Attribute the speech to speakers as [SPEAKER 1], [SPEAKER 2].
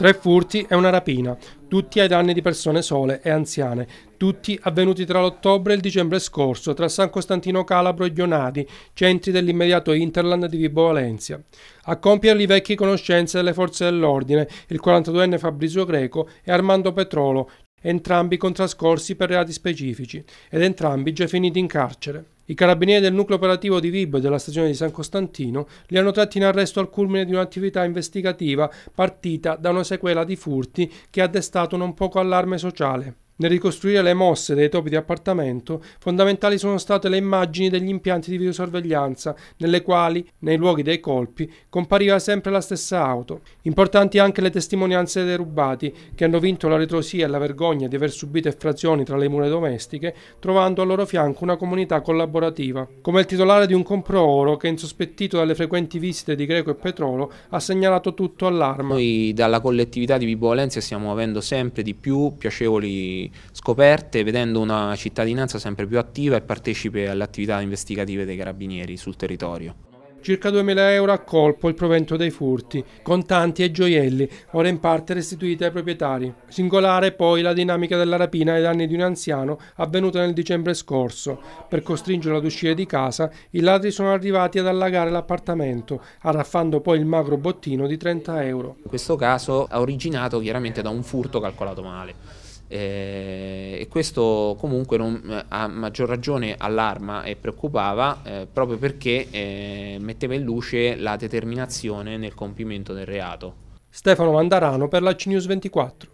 [SPEAKER 1] Tre furti e una rapina, tutti ai danni di persone sole e anziane, tutti avvenuti tra l'ottobre e il dicembre scorso tra San Costantino Calabro e Gionadi, centri dell'immediato Interland di Vibo Valencia. A compierli vecchie conoscenze delle forze dell'ordine, il 42enne Fabrizio Greco e Armando Petrolo, entrambi contrascorsi per reati specifici ed entrambi già finiti in carcere. I carabinieri del nucleo operativo di Vib della stazione di San Costantino li hanno tratti in arresto al culmine di un'attività investigativa partita da una sequela di furti che ha destato non poco allarme sociale. Nel ricostruire le mosse dei topi di appartamento, fondamentali sono state le immagini degli impianti di videosorveglianza, nelle quali, nei luoghi dei colpi, compariva sempre la stessa auto. Importanti anche le testimonianze dei rubati, che hanno vinto la ritrosia e la vergogna di aver subito effrazioni tra le mura domestiche, trovando al loro fianco una comunità collaborativa, come il titolare di un compro oro che, insospettito dalle frequenti
[SPEAKER 2] visite di Greco e Petrolo, ha segnalato tutto all'arma. Noi dalla collettività di Vibo Valencia stiamo avendo sempre di più piacevoli scoperte, vedendo una cittadinanza sempre più attiva e partecipe alle attività investigative dei carabinieri sul territorio circa 2.000
[SPEAKER 1] euro a colpo il provento dei furti, contanti e gioielli, ora in parte restituiti ai proprietari. Singolare poi la dinamica della rapina ai danni di un anziano avvenuta nel dicembre scorso. Per costringerlo ad uscire di casa, i ladri sono arrivati ad allagare l'appartamento,
[SPEAKER 2] arraffando poi il magro bottino di 30 euro. questo caso ha originato chiaramente da un furto calcolato male eh, e questo comunque non, eh, a maggior ragione allarma e preoccupava eh, proprio perché eh, metteva in luce la determinazione nel compimento del reato. Stefano Mandarano per la CNews 24.